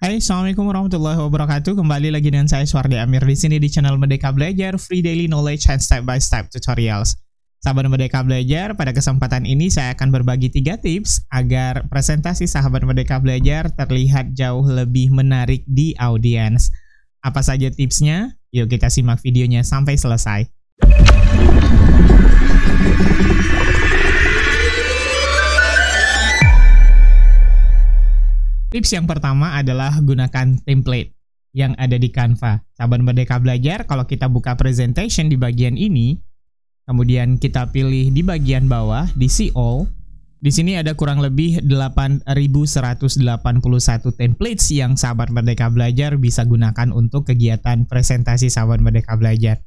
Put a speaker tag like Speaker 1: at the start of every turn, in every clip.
Speaker 1: Hai, Assalamualaikum warahmatullahi wabarakatuh. Kembali lagi dengan saya Suardi Amir di sini di channel Merdeka Belajar Free Daily Knowledge and Step by Step Tutorials. Sahabat Merdeka Belajar, pada kesempatan ini saya akan berbagi tiga tips agar presentasi Sahabat Merdeka Belajar terlihat jauh lebih menarik di audiens. Apa saja tipsnya? Yuk kita simak videonya sampai selesai. Tips yang pertama adalah gunakan template yang ada di Canva. Saban Merdeka Belajar, kalau kita buka presentation di bagian ini, kemudian kita pilih di bagian bawah, di See All, di sini ada kurang lebih 8.181 templates yang sahabat Merdeka Belajar bisa gunakan untuk kegiatan presentasi sahabat Merdeka Belajar.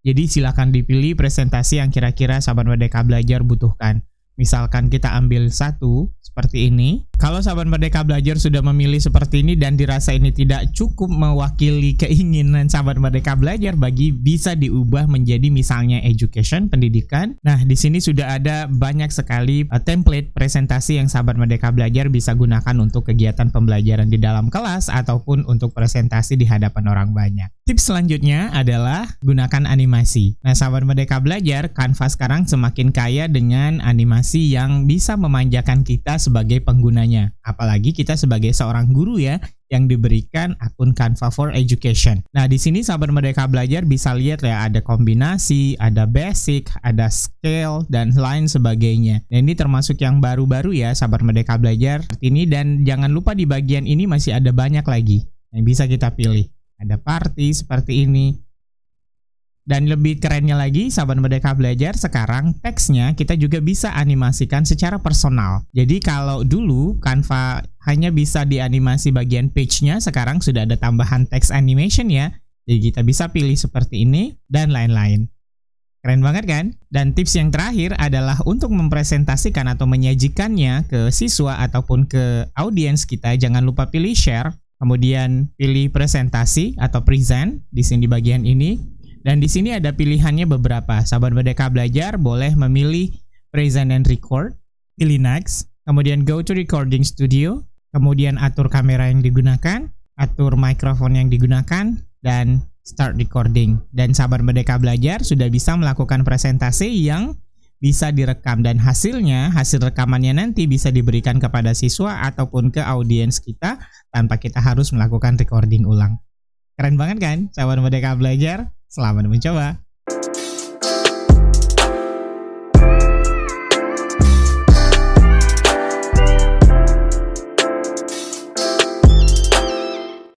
Speaker 1: Jadi silakan dipilih presentasi yang kira-kira sahabat Merdeka Belajar butuhkan. Misalkan kita ambil satu seperti ini, kalau sahabat merdeka belajar sudah memilih seperti ini dan dirasa ini tidak cukup mewakili keinginan sahabat merdeka belajar bagi bisa diubah menjadi misalnya education pendidikan. Nah, di sini sudah ada banyak sekali eh, template presentasi yang sahabat merdeka belajar bisa gunakan untuk kegiatan pembelajaran di dalam kelas ataupun untuk presentasi di hadapan orang banyak. Tips selanjutnya adalah gunakan animasi. Nah, sahabat merdeka belajar Canva sekarang semakin kaya dengan animasi yang bisa memanjakan kita sebagai penggunanya semuanya. Apalagi kita sebagai seorang guru ya yang diberikan akun Canva for Education. Nah, di sini sahabat Merdeka Belajar bisa lihat ya ada kombinasi, ada basic, ada scale dan lain sebagainya. Nah, ini termasuk yang baru-baru ya sahabat Merdeka Belajar ini dan jangan lupa di bagian ini masih ada banyak lagi yang bisa kita pilih. Ada party seperti ini, dan lebih kerennya lagi, sahabat Merdeka Belajar, sekarang teksnya kita juga bisa animasikan secara personal. Jadi kalau dulu Canva hanya bisa dianimasi bagian page-nya, sekarang sudah ada tambahan teks animation ya. Jadi kita bisa pilih seperti ini dan lain-lain. Keren banget kan? Dan tips yang terakhir adalah untuk mempresentasikan atau menyajikannya ke siswa ataupun ke audiens kita, jangan lupa pilih share, kemudian pilih presentasi atau present di sini di bagian ini, dan di sini ada pilihannya beberapa. Sahabat Merdeka Belajar boleh memilih present and record, pilih next, kemudian go to recording studio, kemudian atur kamera yang digunakan, atur mikrofon yang digunakan, dan start recording. Dan sahabat Merdeka Belajar sudah bisa melakukan presentasi yang bisa direkam dan hasilnya hasil rekamannya nanti bisa diberikan kepada siswa ataupun ke audiens kita tanpa kita harus melakukan recording ulang. Keren banget kan sahabat Merdeka Belajar? Selamat mencoba.